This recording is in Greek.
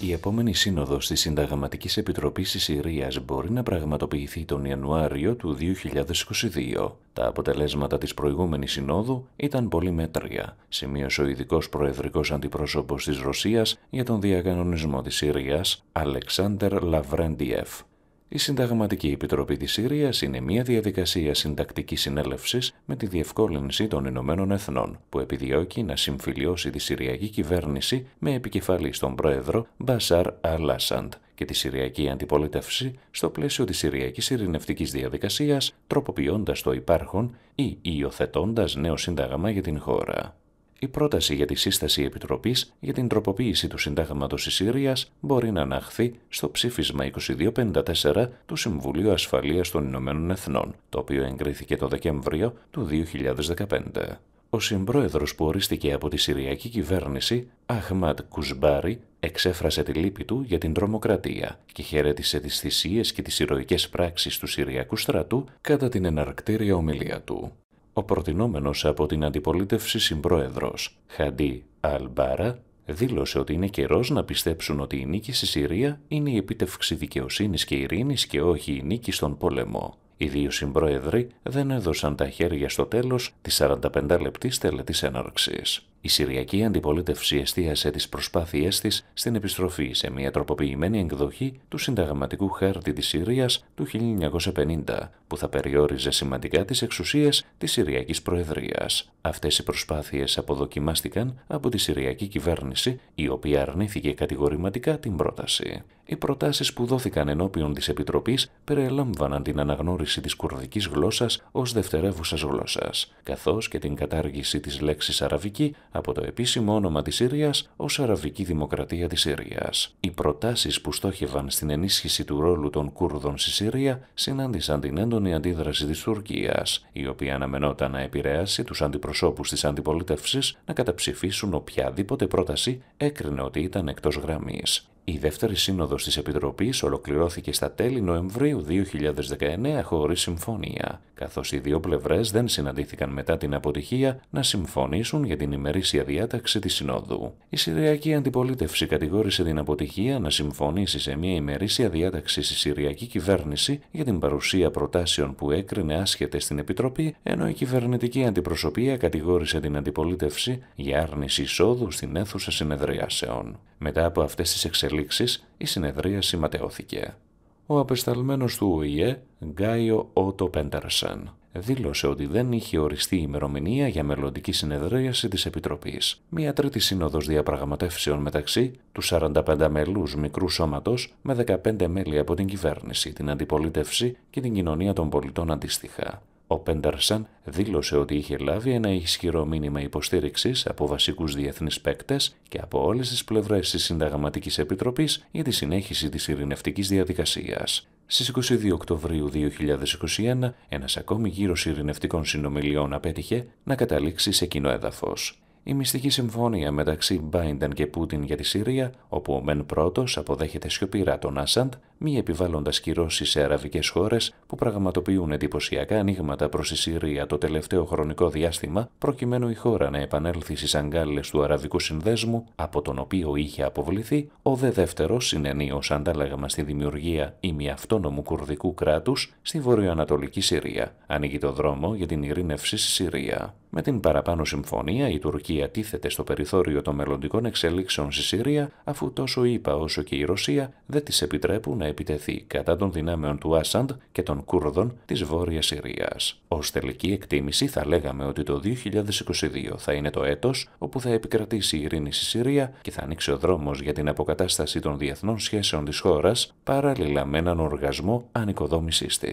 Η επόμενη σύνοδος της Συνταγματικής Επιτροπής της Συρίας μπορεί να πραγματοποιηθεί τον Ιανουάριο του 2022. Τα αποτελέσματα της προηγούμενης συνόδου ήταν πολύ μέτρια, σημείωσε ο ειδικός προεδρικός αντιπρόσωπος της Ρωσίας για τον διακανονισμό της Συρίας, Αλεξάνδρ Λαβρέντιεφ. Η Συνταγματική Επιτροπή της Συρίας είναι μια διαδικασία συντακτικής συνέλευσης με τη διευκόλυνση των Ηνωμένων Εθνών, που επιδιώκει να συμφιλιώσει τη Συριακή κυβέρνηση με επικεφαλή στον πρόεδρο Μπασάρ Αλάσαντ και τη Συριακή Αντιπολίτευση στο πλαίσιο της Συριακής Ειρηνευτικής Διαδικασίας, τροποποιώντας το υπάρχον ή υιοθετώντας νέο σύνταγμα για την χώρα. Η πρόταση για τη σύσταση επιτροπής για την τροποποίηση του Συντάγματος της Συρίας μπορεί να αναχθεί στο ψήφισμα 2254 του Συμβουλίου Ασφαλείας των Ηνωμένων Εθνών, το οποίο εγκρίθηκε το Δεκέμβριο του 2015. Ο συμπρόεδρος που ορίστηκε από τη Συριακή κυβέρνηση, Αχμάτ Κουσμπάρη, εξέφρασε τη λύπη του για την τρομοκρατία και χαιρέτησε τις θυσίες και τις ηρωικές πράξεις του Συριακού στρατού κατά την εναρκτήρια ομιλία του. Ο προτινόμενος από την αντιπολίτευση συμπρόεδρος, Χαντί Αλμπάρα, δήλωσε ότι είναι καιρός να πιστέψουν ότι η νίκη στη Συρία είναι η επίτευξη δικαιοσύνης και ειρήνης και όχι η νίκη στον πόλεμο. Οι δύο συμπρόεδροι δεν έδωσαν τα χέρια στο τέλος της 45 λεπτής τελετής έναρξης. Η Συριακή Αντιπολίτευση εστίασε τις προσπάθειές της στην επιστροφή σε μια τροποποιημένη εκδοχή του συνταγματικού χάρτη της Συρίας του 1950, που θα περιόριζε σημαντικά τις εξουσίες της Συριακής Προεδρίας. Αυτές οι προσπάθειες αποδοκιμάστηκαν από τη Συριακή κυβέρνηση, η οποία αρνήθηκε κατηγορηματικά την πρόταση. Οι προτάσεις που δόθηκαν ενώπιον της Επιτροπής περιέλαμβαναν την αναγνώριση της κουρδικής γλώσσας ως δευτερεύουσας γλώσσας, καθώς και την κατάργηση της λέξης Αραβική από το επίσημο όνομα της Σύριας ως Αραβική Δημοκρατία της Σύριας. Οι προτάσεις που στόχευαν στην ενίσχυση του ρόλου των Κούρδων στη Σύρια συνάντησαν την έντονη αντίδραση της Τουρκίας, η οποία αναμενόταν να επηρεάσει τους αντιπροσώπους της αντιπολίτευσης να καταψηφίσουν οποιαδήποτε πρόταση έκρινε ότι ήταν εκτός γραμμής. Η δεύτερη σύνοδος της Επιτροπής ολοκληρώθηκε στα τέλη Νοεμβρίου 2019 χωρίς συμφωνία, καθώς οι δύο πλευρές δεν συναντήθηκαν μετά την αποτυχία να συμφωνήσουν για την ημερήσια διάταξη της Συνόδου. Η Συριακή Αντιπολίτευση κατηγόρησε την αποτυχία να συμφωνήσει σε μια ημερήσια διάταξη στη Συριακή Κυβέρνηση για την παρουσία προτάσεων που έκρινε άσχετες στην Επιτροπή, ενώ η κυβερνητική αντιπροσωπεία κατηγόρησε την αντιπολίτευση για άρνηση εισόδου στην αίθουσα συνεδριάσεων. Μετά από αυτές τις εξελίξεις, η συνεδρίαση ματαιώθηκε. Ο απεσταλμένος του ΟΗΕ, Γκάιο Ότο Πέντερσεν, δήλωσε ότι δεν είχε οριστεί η ημερομηνία για μελλοντική συνεδρίαση της Επιτροπής. Μια τρίτη σύνοδος διαπραγματεύσεων μεταξύ του 45 μελούς μικρού σώματος με 15 μέλη από την κυβέρνηση, την αντιπολίτευση και την κοινωνία των πολιτών αντίστοιχα. Ο Πέντερσαν δήλωσε ότι είχε λάβει ένα ισχυρό μήνυμα υποστήριξης από βασικούς διεθνείς παίκτες και από όλες τις πλευρές της Συνταγματικής Επιτροπής για τη συνέχιση της ειρηνευτικής διαδικασίας. Στις 22 Οκτωβρίου 2021, ένα ακόμη γύρος ειρηνευτικών συνομιλιών απέτυχε να καταλήξει σε κοινό έδαφος. Η μυστική συμφωνία μεταξύ Μπάιντεν και Πούτιν για τη Συρία, όπου ο Μεν πρώτος αποδέχεται σιωπηρά τον Άσαντ, μη επιβάλλοντας κυρώσεις σε αραβικές χώρες που πραγματοποιούν εντυπωσιακά ανοίγματα προς τη Συρία το τελευταίο χρονικό διάστημα, προκειμένου η χώρα να επανέλθει στις αγκάλες του Αραβικού Συνδέσμου, από τον οποίο είχε αποβληθεί, ο δε δεύτερος συνενεί ω αντάλλαγμα στη δημιουργία ημιαυτόνομου κουρδικού κράτους στη βορειοανατολική Συρία. Ανοίγει το δρόμο για την ειρήνευση στη Συρία. Με την παραπάνω συμφωνία, η Τουρκία τίθεται στο περιθώριο των μελλοντικών εξελίξεων στη Συρία, αφού τόσο η ΙΠΑ όσο και η Ρωσία δεν τη επιτρέπουν να επιτεθεί κατά των δυνάμεων του Άσαντ και των Κούρδων της Βόρειας Συρίας. Ως τελική εκτίμηση, θα λέγαμε ότι το 2022 θα είναι το έτος όπου θα επικρατήσει η ειρήνη στη Συρία και θα ανοίξει ο δρόμος για την αποκατάσταση των διεθνών σχέσεων της χώρας, παράλληλα με έναν οργασμό ανοικοδόμησής της.